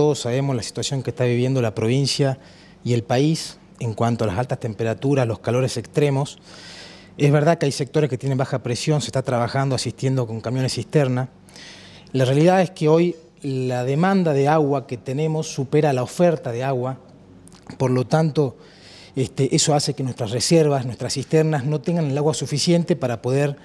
todos sabemos la situación que está viviendo la provincia y el país en cuanto a las altas temperaturas, los calores extremos. Es verdad que hay sectores que tienen baja presión, se está trabajando, asistiendo con camiones cisterna. La realidad es que hoy la demanda de agua que tenemos supera la oferta de agua, por lo tanto, este, eso hace que nuestras reservas, nuestras cisternas no tengan el agua suficiente para poder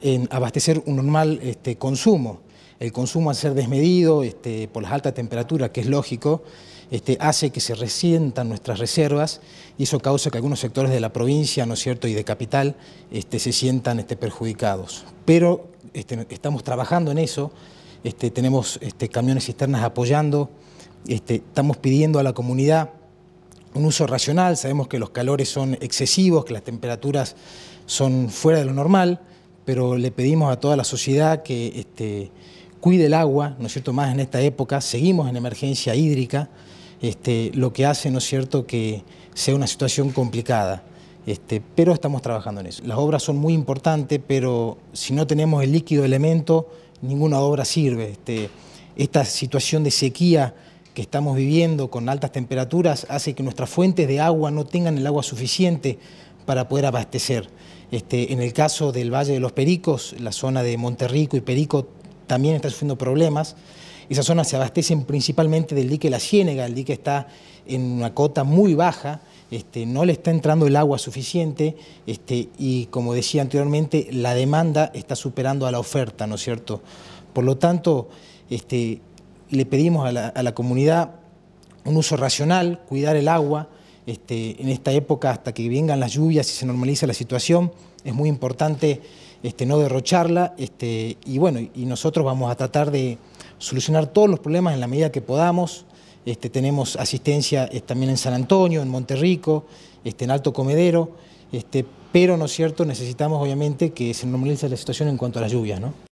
eh, abastecer un normal este, consumo el consumo al ser desmedido este, por las altas temperaturas, que es lógico, este, hace que se resientan nuestras reservas y eso causa que algunos sectores de la provincia, ¿no es cierto?, y de capital este, se sientan perjudicados. Pero estamos trabajando en eso, tenemos camiones cisternas apoyando, estamos pidiendo a la comunidad un uso racional, sabemos que los calores son excesivos, que las temperaturas son fuera de lo normal, pero le pedimos a toda la sociedad que cuide el agua, ¿no es cierto?, más en esta época, seguimos en emergencia hídrica, este, lo que hace, ¿no es cierto?, que sea una situación complicada. Este, pero estamos trabajando en eso. Las obras son muy importantes, pero si no tenemos el líquido elemento, ninguna obra sirve. Este, esta situación de sequía que estamos viviendo con altas temperaturas hace que nuestras fuentes de agua no tengan el agua suficiente para poder abastecer. Este, en el caso del Valle de los Pericos, la zona de Monterrico y Perico también está sufriendo problemas. Esas zonas se abastecen principalmente del dique La Ciénega, el dique está en una cota muy baja, este, no le está entrando el agua suficiente este, y como decía anteriormente, la demanda está superando a la oferta, ¿no es cierto? Por lo tanto, este, le pedimos a la, a la, comunidad un uso racional, cuidar el agua. en esta época, hasta que vengan las lluvias y se normalice la situación, es muy importante este, no derrocharla, este, y bueno, y nosotros vamos a tratar de solucionar todos los problemas en la medida que podamos. Este, tenemos asistencia eh, también en San Antonio, en Monterrico, en Alto Comedero, pero, ¿no es cierto?, necesitamos obviamente que se normalice la situación en cuanto a las lluvias, ¿no?